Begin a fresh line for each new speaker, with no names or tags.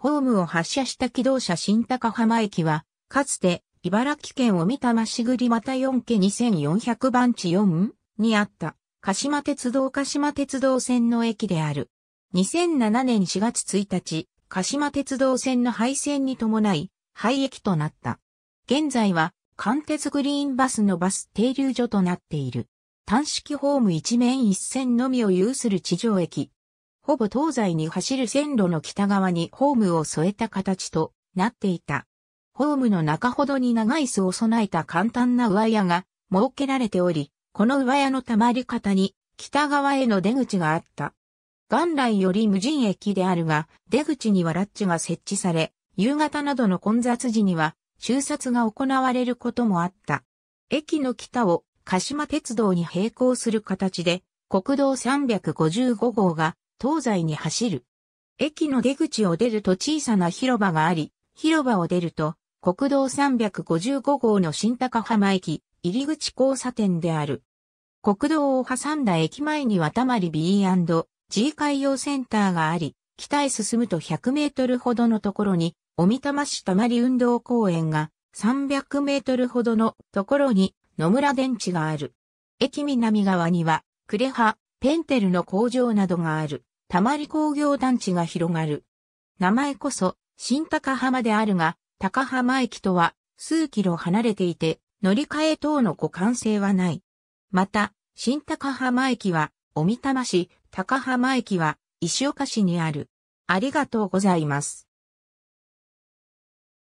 ホームを発車した機動車新高浜駅は、かつて、茨城県を見たましぐりまた4家2400番地4にあった、鹿島鉄道鹿島鉄道線の駅である。2007年4月1日、鹿島鉄道線の廃線に伴い、廃駅となった。現在は、関鉄グリーンバスのバス停留所となっている。単式ホーム一面一線のみを有する地上駅、ほぼ東西に走る線路の北側にホームを添えた形となっていた。ホームの中ほどに長い巣を備えた簡単な上屋が設けられており、この上屋の溜まり方に北側への出口があった。元来より無人駅であるが、出口にはラッチが設置され、夕方などの混雑時には、収札が行われることもあった。駅の北を鹿島鉄道に並行する形で、国道355号が東西に走る。駅の出口を出ると小さな広場があり、広場を出ると、国道355号の新高浜駅、入り口交差点である。国道を挟んだ駅前にはたまり B&G 海洋センターがあり、北へ進むと100メートルほどのところに、おみたま市たまり運動公園が、300メートルほどのところに野村電池がある。駅南側には、呉羽、ペンテルの工場などがある、たまり工業団地が広がる。名前こそ、新高浜であるが、高浜駅とは数キロ離れていて、乗り換え等の互換性はない。また、新高浜駅は、小美玉市、高浜駅は、石岡市にある。ありがとうございます。